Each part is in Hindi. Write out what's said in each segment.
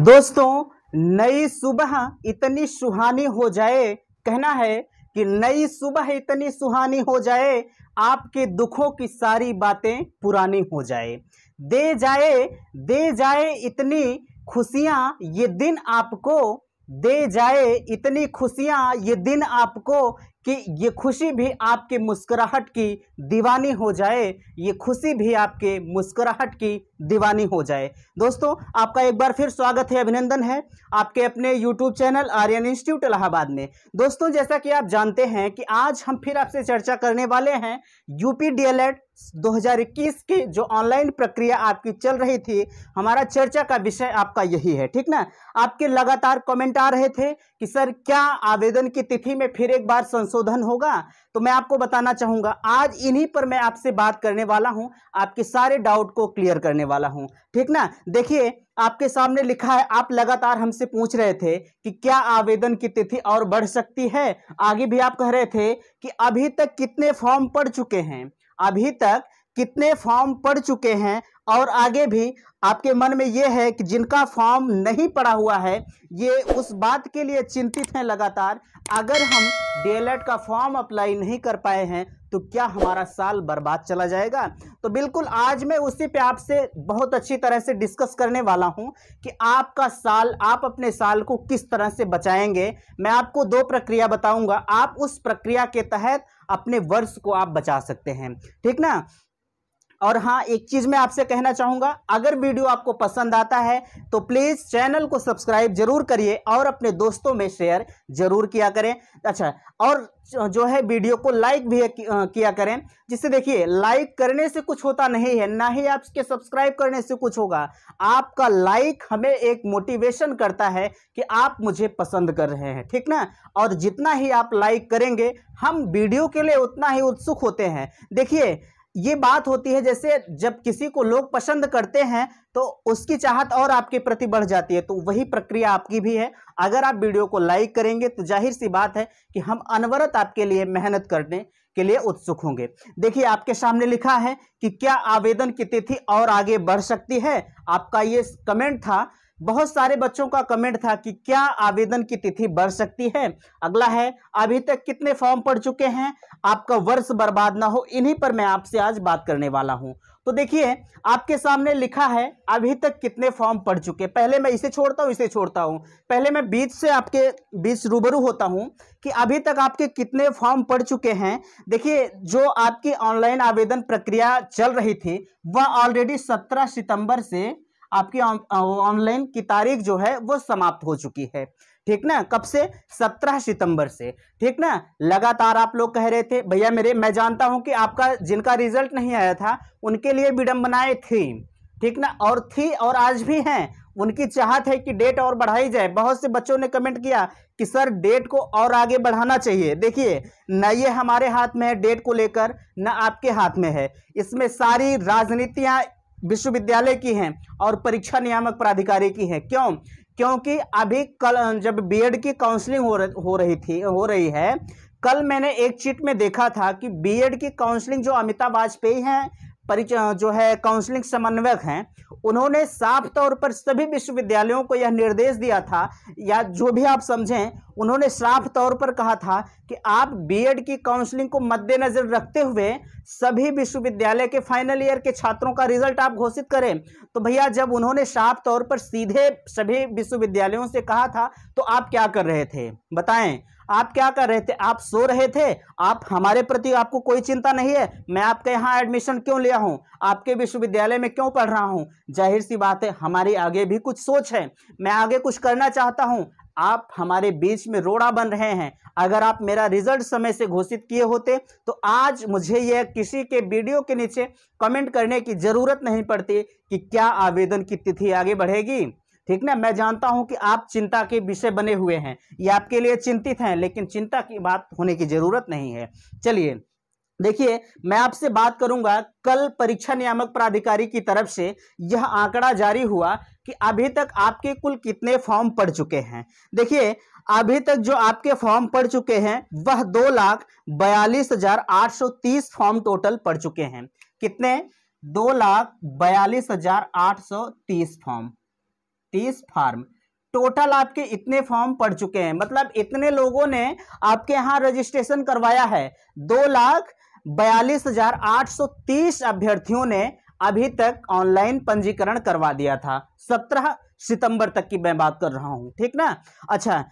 दोस्तों नई सुबह इतनी सुहानी हो जाए कहना है कि नई सुबह इतनी सुहानी हो जाए आपके दुखों की सारी बातें पुरानी हो जाए दे जाए दे जाए इतनी खुशियां ये दिन आपको दे जाए इतनी खुशियां ये दिन आपको कि ये खुशी भी आपके मुस्कुराहट की दीवानी हो जाए ये खुशी भी आपके मुस्कुराहट की दीवानी हो जाए दोस्तों आपका एक बार फिर स्वागत है अभिनंदन है आपके अपने YouTube channel Aryan Institute Allahabad में दोस्तों जैसा कि आप जानते हैं कि आज हम फिर आपसे चर्चा करने वाले हैं यूपी डी 2021 की जो ऑनलाइन प्रक्रिया आपकी चल रही थी हमारा चर्चा का विषय आपका यही है ठीक ना आपके लगातार कमेंट आ रहे थे कि सर क्या आवेदन की तिथि में फिर एक बार संशोधन होगा तो मैं आपको बताना चाहूंगा आज इन्हीं पर मैं आपसे बात करने वाला हूँ आपके सारे डाउट को क्लियर करने वाला हूँ ठीक ना देखिए आपके सामने लिखा है आप लगातार हमसे पूछ रहे थे कि क्या आवेदन की तिथि और बढ़ सकती है आगे भी आप कह रहे थे कि अभी तक कितने फॉर्म पड़ चुके हैं अभी तक कितने फॉर्म पढ़ चुके हैं और आगे भी आपके मन में ये है कि जिनका फॉर्म नहीं पड़ा हुआ है ये उस बात के लिए चिंतित हैं लगातार अगर हम डीएलएड का फॉर्म अप्लाई नहीं कर पाए हैं तो क्या हमारा साल बर्बाद चला जाएगा तो बिल्कुल आज मैं उसी पे आपसे बहुत अच्छी तरह से डिस्कस करने वाला हूं कि आपका साल आप अपने साल को किस तरह से बचाएंगे मैं आपको दो प्रक्रिया बताऊंगा आप उस प्रक्रिया के तहत अपने वर्ष को आप बचा सकते हैं ठीक ना और हाँ एक चीज़ मैं आपसे कहना चाहूंगा अगर वीडियो आपको पसंद आता है तो प्लीज़ चैनल को सब्सक्राइब जरूर करिए और अपने दोस्तों में शेयर जरूर किया करें अच्छा और जो है वीडियो को लाइक भी किया करें जिससे देखिए लाइक करने से कुछ होता नहीं है ना ही आपके सब्सक्राइब करने से कुछ होगा आपका लाइक हमें एक मोटिवेशन करता है कि आप मुझे पसंद कर रहे हैं ठीक ना और जितना ही आप लाइक करेंगे हम वीडियो के लिए उतना ही उत्सुक होते हैं देखिए ये बात होती है जैसे जब किसी को लोग पसंद करते हैं तो उसकी चाहत और आपके प्रति बढ़ जाती है तो वही प्रक्रिया आपकी भी है अगर आप वीडियो को लाइक करेंगे तो जाहिर सी बात है कि हम अनवरत आपके लिए मेहनत करने के लिए उत्सुक होंगे देखिए आपके सामने लिखा है कि क्या आवेदन की तिथि और आगे बढ़ सकती है आपका ये कमेंट था बहुत सारे बच्चों का कमेंट था कि क्या आवेदन की तिथि बढ़ सकती है अगला है अभी तक कितने फॉर्म पड़ चुके हैं आपका वर्ष बर्बाद ना हो इन्हीं पर मैं आपसे आज बात करने वाला हूं तो देखिए आपके सामने लिखा है अभी तक कितने फॉर्म पड़ चुके पहले मैं इसे छोड़ता हूं इसे छोड़ता हूँ पहले मैं बीच से आपके बीच रूबरू होता हूं कि अभी तक आपके कितने फॉर्म पड़ चुके हैं देखिए जो आपकी ऑनलाइन आवेदन प्रक्रिया चल रही थी वह ऑलरेडी सत्रह सितंबर से आपकी ऑनलाइन की तारीख जो है वो समाप्त हो चुकी है ठीक ना कब से सत्रह सितंबर से ठीक ना लगातार आप लोग कह रहे थे भैया मेरे मैं जानता हूं कि आपका जिनका रिजल्ट नहीं आया था उनके लिए विडम्बनाएं थी ठीक ना और थी और आज भी हैं उनकी चाहत है कि डेट और बढ़ाई जाए बहुत से बच्चों ने कमेंट किया कि सर डेट को और आगे बढ़ाना चाहिए देखिए न ये हमारे हाथ में है डेट को लेकर न आपके हाथ में है इसमें सारी राजनीतियां विश्वविद्यालय की हैं और परीक्षा नियामक प्राधिकारी की हैं क्यों क्योंकि अभी कल जब बीएड की काउंसलिंग हो रही, हो रही थी हो रही है कल मैंने एक चीट में देखा था कि बीएड की काउंसलिंग जो अमिताभ वाजपेयी हैं परिचय जो है काउंसलिंग समन्वयक हैं उन्होंने साफ तौर पर सभी विश्वविद्यालयों को यह निर्देश दिया था या जो भी आप समझें उन्होंने साफ तौर पर कहा था कि आप बीएड की काउंसलिंग को मद्देनज़र रखते हुए सभी विश्वविद्यालय के फाइनल ईयर के छात्रों का रिजल्ट आप घोषित करें तो भैया जब उन्होंने साफ तौर पर सीधे सभी विश्वविद्यालयों से कहा था तो आप क्या कर रहे थे बताएं आप क्या कर रहे थे आप सो रहे थे आप हमारे प्रति आपको कोई चिंता नहीं है मैं आपके यहाँ एडमिशन क्यों लिया हूँ आपके विश्वविद्यालय में क्यों पढ़ रहा हूँ जाहिर सी बात है हमारी आगे भी कुछ सोच है मैं आगे कुछ करना चाहता हूँ आप हमारे बीच में रोड़ा बन रहे हैं अगर आप मेरा रिजल्ट समय से घोषित किए होते तो आज मुझे यह किसी के वीडियो के नीचे कमेंट करने की ज़रूरत नहीं पड़ती कि क्या आवेदन की तिथि आगे बढ़ेगी ठीक ना मैं जानता हूं कि आप चिंता के विषय बने हुए हैं ये आपके लिए चिंतित हैं लेकिन चिंता की बात होने की जरूरत नहीं है चलिए देखिए मैं आपसे बात करूंगा कल परीक्षा नियामक प्राधिकारी की तरफ से यह आंकड़ा जारी हुआ कि अभी तक आपके कुल कितने फॉर्म पड़ चुके हैं देखिए अभी तक जो आपके फॉर्म पड़ चुके हैं वह दो लाख बयालीस हजार आठ सौ तीस फॉर्म टोटल पड़ चुके हैं कितने दो लाख बयालीस हजार आठ सौ तीस फॉर्म तीस फार्म टोटल आपके इतने फॉर्म पड़ चुके हैं मतलब इतने लोगों ने आपके यहाँ रजिस्ट्रेशन करवाया है दो लाख बयालीस हजार आठ सौ तीस अभ्यर्थियों ने अभी तक ऑनलाइन पंजीकरण करवा दिया था सत्रह सितंबर तक की मैं बात कर रहा हूं ठीक ना अच्छा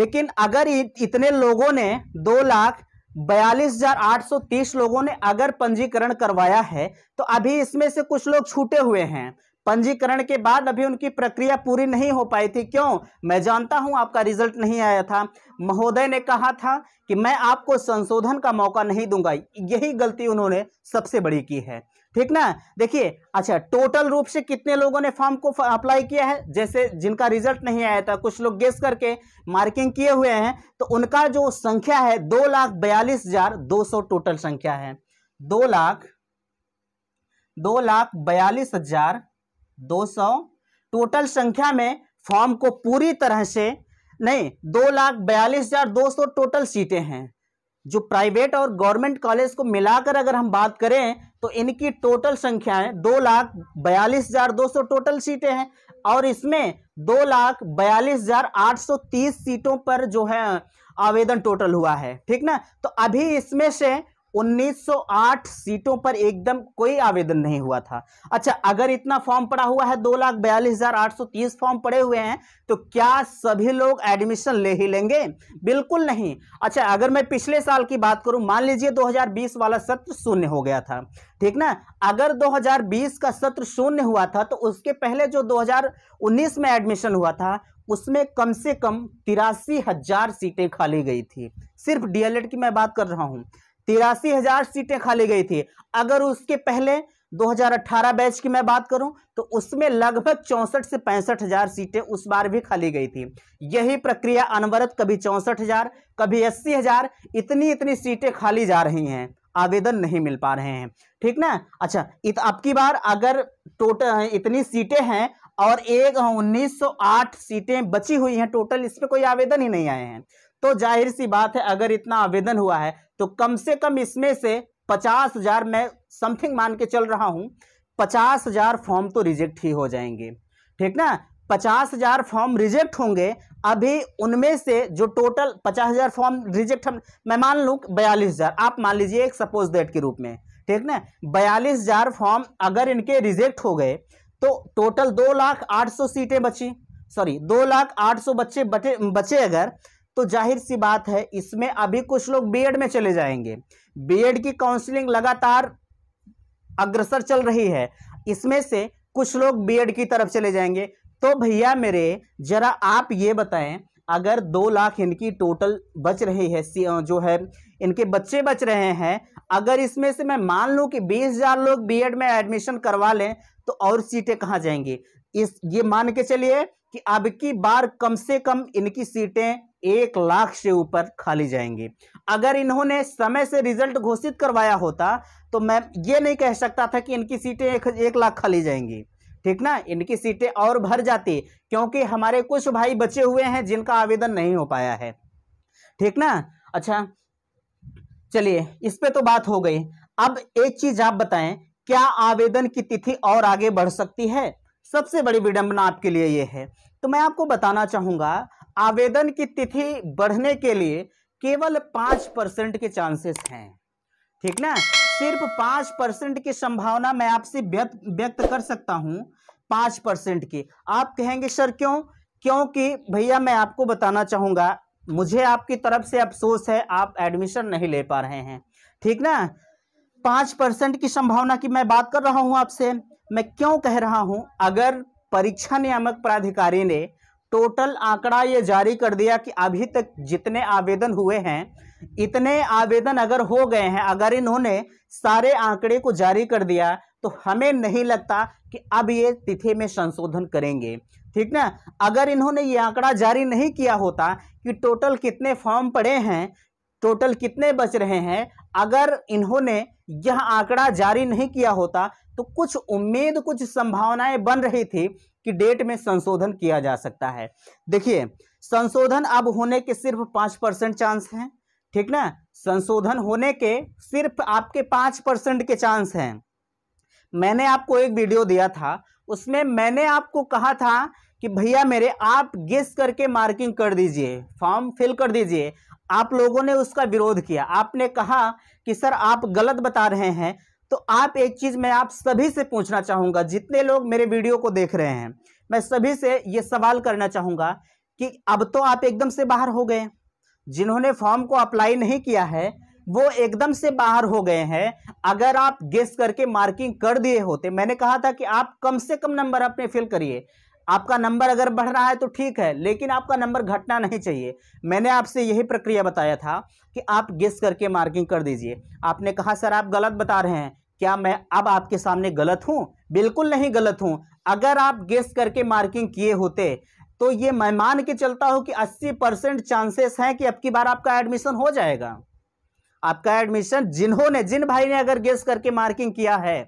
लेकिन अगर इतने लोगों ने दो लाख बयालीस हजार आठ सौ तीस लोगों ने अगर पंजीकरण करवाया है तो अभी इसमें से कुछ लोग छूटे हुए हैं पंजीकरण के बाद अभी उनकी प्रक्रिया पूरी नहीं हो पाई थी क्यों मैं जानता हूं आपका रिजल्ट नहीं आया था महोदय ने कहा था कि मैं आपको संशोधन का मौका नहीं दूंगा यही गलती उन्होंने सबसे बड़ी की है ठीक ना देखिए अच्छा टोटल रूप से कितने लोगों ने फॉर्म को अप्लाई किया है जैसे जिनका रिजल्ट नहीं आया था कुछ लोग गेस करके मार्किंग किए हुए हैं तो उनका जो संख्या है दो लाख बयालीस हजार दो सौ टोटल संख्या है दो लाख दो लाख बयालीस हजार दो सौ टोटल संख्या में फॉर्म को पूरी तरह से नहीं दो लाख बयालीस हज़ार दो सौ टोटल सीटें हैं जो प्राइवेट और गवर्नमेंट कॉलेज को मिलाकर अगर हम बात करें तो इनकी टोटल संख्या है दो लाख बयालीस हज़ार दो सौ टोटल सीटें हैं और इसमें दो लाख बयालीस हज़ार आठ सौ तीस सीटों पर जो है आवेदन टोटल हुआ है ठीक ना तो अभी इसमें से 1908 सीटों पर एकदम कोई आवेदन नहीं हुआ था अच्छा अगर इतना फॉर्म पड़ा हुआ है दो लाख बयालीस हजार आठ सौ तीस फॉर्म पड़े हुए हैं तो क्या सभी लोग एडमिशन ले ही लेंगे बिल्कुल नहीं अच्छा अगर मैं पिछले साल की बात करूं मान लीजिए 2020 वाला सत्र शून्य हो गया था ठीक ना अगर 2020 का सत्र शून्य हुआ था तो उसके पहले जो दो में एडमिशन हुआ था उसमें कम से कम तिरासी हजार सीटें खाली गई थी सिर्फ डीएलएड की मैं बात कर रहा हूं तिरासी हजार सीटें खाली गई थी अगर उसके पहले 2018 बैच की मैं बात करूं तो उसमें लगभग चौंसठ से पैंसठ हजार सीटें उस बार भी खाली गई थी यही प्रक्रिया अनवरत कभी चौंसठ हजार कभी अस्सी हजार इतनी इतनी सीटें खाली जा रही हैं आवेदन नहीं मिल पा रहे हैं ठीक ना अच्छा इत, अब की बार अगर टोटल इतनी सीटें हैं और एक उन्नीस सीटें बची हुई हैं टोटल इस पर कोई आवेदन ही नहीं आए हैं तो जाहिर सी बात है अगर इतना आवेदन हुआ है तो कम से कम इसमें से पचास हजार मैं समथिंग मान के चल रहा हूं पचास हजार फॉर्म तो रिजेक्ट ही हो जाएंगे ठीक ना पचास हजार फॉर्म रिजेक्ट होंगे अभी उनमें से जो टोटल पचास हजार फॉर्म रिजेक्ट हम मैं मान लू बयालीस हजार आप मान लीजिए एक सपोज डेट के रूप में ठीक ना बयालीस हजार फॉर्म अगर इनके रिजेक्ट हो गए तो टोटल दो लाख आठ सौ सीटें बची सॉरी दो लाख आठ सौ बच्चे बचे अगर तो जाहिर सी बात है इसमें अभी कुछ लोग बीएड में चले जाएंगे बीएड की काउंसलिंग लगातार अग्रसर चल रही है इसमें से कुछ लोग बीएड की तरफ चले जाएंगे तो भैया मेरे जरा आप ये बताएं अगर दो लाख इनकी टोटल बच रही है जो है इनके बच्चे बच रहे हैं अगर इसमें से मैं मान लूं कि बीस हजार लोग बीएड में एडमिशन करवा लें तो और सीटें कहाँ जाएंगी इस ये मान के चलिए कि अब की बार कम से कम इनकी सीटें एक लाख से ऊपर खाली जाएंगे अगर इन्होंने समय से रिजल्ट घोषित करवाया होता तो मैं ये नहीं कह सकता था कि इनकी सीटें एक, एक लाख खाली जाएंगी ठीक ना इनकी सीटें और भर जाती क्योंकि हमारे कुछ भाई बचे हुए हैं जिनका आवेदन नहीं हो पाया है ठीक ना अच्छा चलिए इस पर तो बात हो गई अब एक चीज आप बताएं क्या आवेदन की तिथि और आगे बढ़ सकती है सबसे बड़ी विडंबना आपके लिए ये है तो मैं आपको बताना चाहूंगा आवेदन की तिथि बढ़ने के लिए केवल पांच परसेंट के चांसेस हैं ठीक ना सिर्फ पांच परसेंट की संभावना मैं आपसे व्यक्त कर सकता हूं पांच परसेंट की आप कहेंगे सर क्यों क्योंकि भैया मैं आपको बताना चाहूंगा मुझे आपकी तरफ से अफसोस है आप एडमिशन नहीं ले पा रहे हैं ठीक ना पांच परसेंट की संभावना की मैं बात कर रहा हूं आपसे मैं क्यों कह रहा हूं अगर परीक्षा नियामक प्राधिकारी ने टोटल आंकड़ा ये जारी कर दिया कि अभी तक जितने आवेदन हुए हैं इतने आवेदन अगर हो गए हैं अगर इन्होंने सारे आंकड़े को जारी कर दिया तो हमें नहीं लगता कि अब ये तिथि में संशोधन करेंगे ठीक ना अगर इन्होंने ये आंकड़ा जारी नहीं किया होता कि टोटल कितने फॉर्म पड़े हैं टोटल कितने बच रहे हैं अगर इन्होंने यह आंकड़ा जारी नहीं किया होता तो कुछ उम्मीद कुछ संभावनाएं बन रही थी कि डेट में संशोधन किया जा सकता है देखिए संशोधन अब होने के सिर्फ पांच परसेंट चांस हैं ठीक ना संशोधन होने के सिर्फ आपके पांच परसेंट के चांस हैं मैंने आपको एक वीडियो दिया था उसमें मैंने आपको कहा था कि भैया मेरे आप गेस करके मार्किंग कर दीजिए फॉर्म फिल कर दीजिए आप लोगों ने उसका विरोध किया आपने कहा कि सर आप गलत बता रहे हैं तो आप एक चीज़ मैं आप सभी से पूछना चाहूंगा जितने लोग मेरे वीडियो को देख रहे हैं मैं सभी से ये सवाल करना चाहूंगा कि अब तो आप एकदम से बाहर हो गए जिन्होंने फॉर्म को अप्लाई नहीं किया है वो एकदम से बाहर हो गए हैं अगर आप गेस करके मार्किंग कर दिए होते मैंने कहा था कि आप कम से कम नंबर अपने फिल करिए आपका नंबर अगर बढ़ रहा है तो ठीक है लेकिन आपका नंबर घटना नहीं चाहिए मैंने आपसे यही प्रक्रिया बताया था कि आप गेस करके मार्किंग कर दीजिए आपने कहा सर आप गलत बता रहे हैं क्या मैं अब आपके सामने गलत हूँ बिल्कुल नहीं गलत हूँ अगर आप गेस करके मार्किंग किए होते तो ये मैं मान के चलता हूँ कि अस्सी परसेंट चांसेस हैं कि अब की बार आपका एडमिशन हो जाएगा आपका एडमिशन जिन्होंने जिन भाई ने अगर गेस करके मार्किंग किया है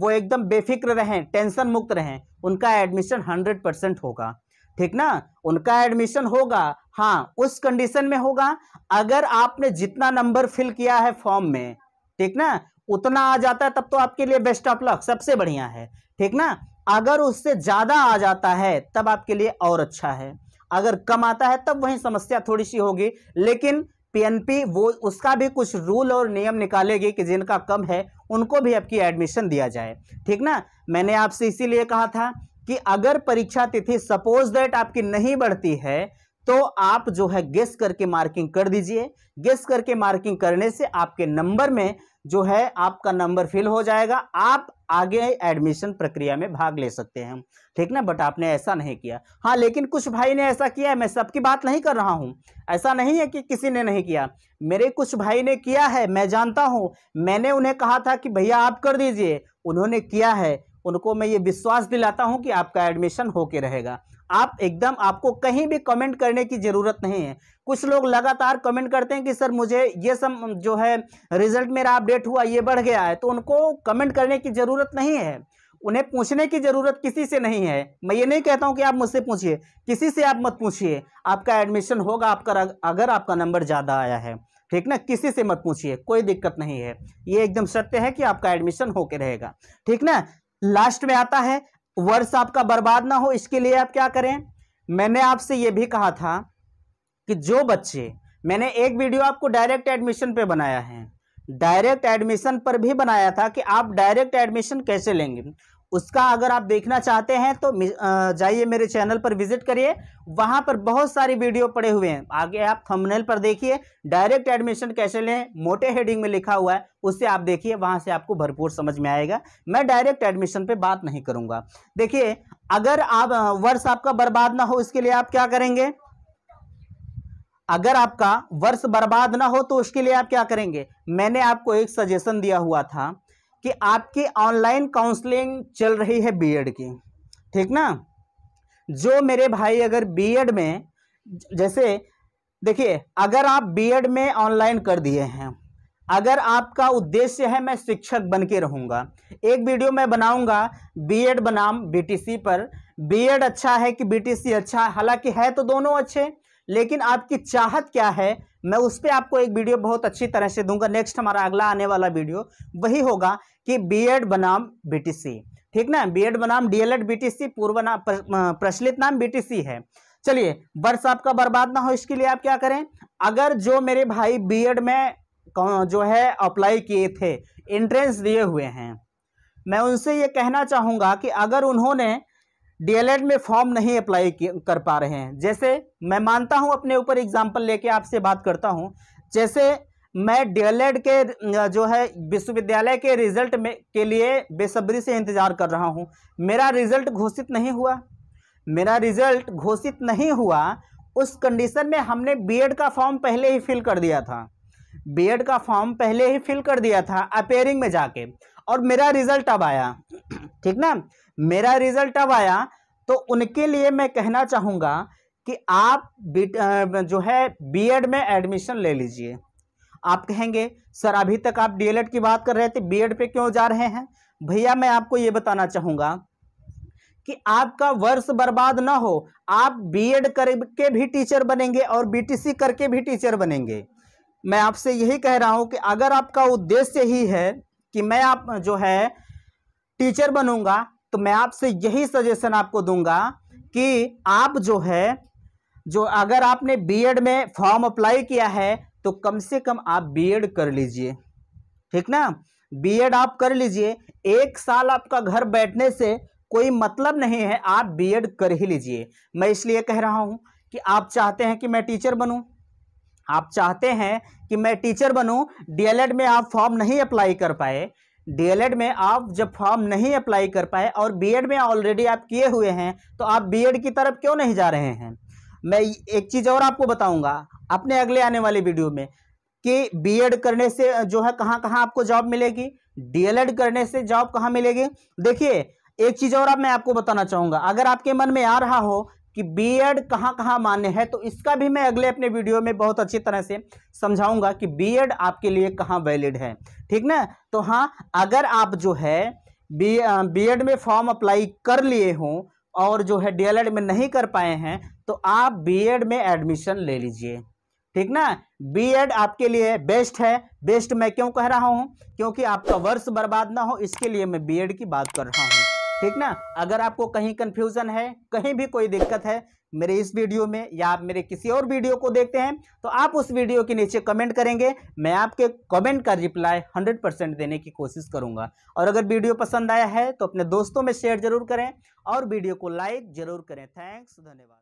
वो एकदम बेफिक्र रहें टेंशन मुक्त रहें उनका एडमिशन हंड्रेड परसेंट होगा ठीक ना उनका एडमिशन होगा हाँ उस कंडीशन में होगा अगर आपने जितना नंबर फिल किया है फॉर्म में ठीक ना उतना आ जाता है तब तो आपके लिए बेस्ट ऑफ लक सबसे बढ़िया है ठीक ना अगर उससे ज़्यादा आ जाता है तब आपके लिए और अच्छा है अगर कम आता है तब वही समस्या थोड़ी सी होगी लेकिन पीएनपी वो उसका भी कुछ रूल और नियम निकालेगी कि जिनका कम है उनको भी आपकी एडमिशन दिया जाए ठीक ना मैंने आपसे इसीलिए कहा था कि अगर परीक्षा तिथि सपोज दैट आपकी नहीं बढ़ती है तो आप जो है गेस करके मार्किंग कर दीजिए गेस करके मार्किंग करने से आपके नंबर में जो है आपका नंबर फिल हो जाएगा आप आगे एडमिशन प्रक्रिया में भाग ले सकते हैं ठीक ना बट आपने ऐसा नहीं किया हाँ लेकिन कुछ भाई ने ऐसा किया है मैं सबकी बात नहीं कर रहा हूँ ऐसा नहीं है कि किसी ने नहीं किया मेरे कुछ भाई ने किया है मैं जानता हूँ मैंने उन्हें कहा था कि भैया आप कर दीजिए उन्होंने किया है उनको मैं ये विश्वास दिलाता हूँ कि आपका एडमिशन होके रहेगा आप एकदम आपको कहीं भी कमेंट करने की ज़रूरत नहीं है कुछ लोग लगातार कमेंट करते हैं कि सर मुझे ये सब जो है रिजल्ट मेरा अपडेट हुआ ये बढ़ गया है तो उनको कमेंट करने की ज़रूरत नहीं है उन्हें पूछने की ज़रूरत किसी से नहीं है मैं ये नहीं कहता हूँ कि आप मुझसे पूछिए किसी से आप मत पूछिए आपका एडमिशन होगा आपका अगर आपका नंबर ज़्यादा आया है ठीक ना किसी से मत पूछिए कोई दिक्कत नहीं है ये एकदम सत्य है कि आपका एडमिशन होके रहेगा ठीक ना लास्ट में आता है वर्ष आपका बर्बाद ना हो इसके लिए आप क्या करें मैंने आपसे ये भी कहा था कि जो बच्चे मैंने एक वीडियो आपको डायरेक्ट एडमिशन पे बनाया है डायरेक्ट एडमिशन पर भी बनाया था कि आप डायरेक्ट एडमिशन कैसे लेंगे उसका अगर आप देखना चाहते हैं तो जाइए मेरे चैनल पर विजिट करिए वहां पर बहुत सारी वीडियो पड़े हुए हैं आगे आप थंबनेल पर देखिए डायरेक्ट एडमिशन कैसे लें मोटे हेडिंग में लिखा हुआ है उससे आप देखिए वहां से आपको भरपूर समझ में आएगा मैं डायरेक्ट एडमिशन पे बात नहीं करूंगा देखिए अगर आप वर्ष आपका बर्बाद ना हो इसके लिए आप क्या करेंगे अगर आपका वर्ष बर्बाद ना हो तो उसके लिए आप क्या करेंगे मैंने आपको एक सजेशन दिया हुआ था कि आपकी ऑनलाइन काउंसलिंग चल रही है बीएड की ठीक ना जो मेरे भाई अगर बीएड में जैसे देखिए अगर आप बीएड में ऑनलाइन कर दिए हैं अगर आपका उद्देश्य है मैं शिक्षक बन के रहूँगा एक वीडियो मैं बनाऊँगा बीएड बनाम बीटीसी पर बीएड अच्छा है कि बीटीसी अच्छा है हालांकि है तो दोनों अच्छे लेकिन आपकी चाहत क्या है मैं उस पर आपको एक वीडियो बहुत अच्छी तरह से दूंगा नेक्स्ट हमारा अगला आने वाला वीडियो वही होगा कि बीएड बनाम बीटीसी ठीक ना बीएड बनाम डीएलएड बीटीसी पूर्व नाम प्रचलित नाम बीटीसी है चलिए वर्ष आपका बर्बाद ना हो इसके लिए आप क्या करें अगर जो मेरे भाई बी में जो है अप्लाई किए थे एंट्रेंस दिए हुए हैं मैं उनसे ये कहना चाहूँगा कि अगर उन्होंने डीएलएड में फॉर्म नहीं अप्लाई कर पा रहे हैं जैसे मैं मानता हूं अपने ऊपर एग्जांपल लेके आपसे बात करता हूं जैसे मैं डीएलएड के जो है विश्वविद्यालय के रिजल्ट में के लिए बेसब्री से इंतज़ार कर रहा हूं मेरा रिजल्ट घोषित नहीं हुआ मेरा रिजल्ट घोषित नहीं हुआ उस कंडीशन में हमने बी का फॉर्म पहले ही फिल कर दिया था बी का फॉर्म पहले ही फिल कर दिया था अपेयरिंग में जाके और मेरा रिजल्ट अब आया ठीक ना मेरा रिजल्ट अब आया तो उनके लिए मैं कहना चाहूँगा कि आप जो है बीएड में एडमिशन ले लीजिए आप कहेंगे सर अभी तक आप डीएलएड की बात कर रहे थे बीएड पे क्यों जा रहे हैं भैया मैं आपको ये बताना चाहूँगा कि आपका वर्ष बर्बाद ना हो आप बीएड करके भी टीचर बनेंगे और बीटीसी करके भी टीचर बनेंगे मैं आपसे यही कह रहा हूँ कि अगर आपका उद्देश्य ही है कि मैं आप जो है टीचर बनूंगा तो मैं आपसे यही सजेशन आपको दूंगा कि आप जो है जो अगर आपने बीएड में फॉर्म अप्लाई किया है तो कम से कम आप बीएड कर लीजिए ठीक ना बीएड आप कर लीजिए एक साल आपका घर बैठने से कोई मतलब नहीं है आप बीएड कर ही लीजिए मैं इसलिए कह रहा हूं कि आप चाहते हैं कि मैं टीचर बनूं आप चाहते हैं कि मैं टीचर बनूं डीएलएड में आप फॉर्म नहीं अप्लाई कर पाए डीएलएड में आप जब फॉर्म नहीं अप्लाई कर पाए और बीएड में ऑलरेडी आप किए हुए हैं तो आप बीएड की तरफ क्यों नहीं जा रहे हैं मैं एक चीज़ और आपको बताऊंगा अपने अगले आने वाले वीडियो में कि बीएड करने से जो है कहाँ कहाँ आपको जॉब मिलेगी डीएलएड करने से जॉब कहाँ मिलेगी देखिए एक चीज़ और आप मैं आपको बताना चाहूँगा अगर आपके मन में आ रहा हो कि बीएड कहाँ कहाँ मान्य है तो इसका भी मैं अगले अपने वीडियो में बहुत अच्छी तरह से समझाऊंगा कि बीएड आपके लिए कहाँ वैलिड है ठीक ना तो हाँ अगर आप जो है बी बीएड में फॉर्म अप्लाई कर लिए हों और जो है डीएलएड में नहीं कर पाए हैं तो आप बीएड में एडमिशन ले लीजिए ठीक ना बीएड आपके लिए बेस्ट है बेस्ट मैं क्यों कह रहा हूँ क्योंकि आपका वर्ष बर्बाद ना हो इसके लिए मैं बीएड की बात कर रहा हूँ ठीक ना अगर आपको कहीं कन्फ्यूज़न है कहीं भी कोई दिक्कत है मेरे इस वीडियो में या आप मेरे किसी और वीडियो को देखते हैं तो आप उस वीडियो के नीचे कमेंट करेंगे मैं आपके कमेंट का रिप्लाई 100 परसेंट देने की कोशिश करूंगा और अगर वीडियो पसंद आया है तो अपने दोस्तों में शेयर जरूर करें और वीडियो को लाइक जरूर करें थैंक्स धन्यवाद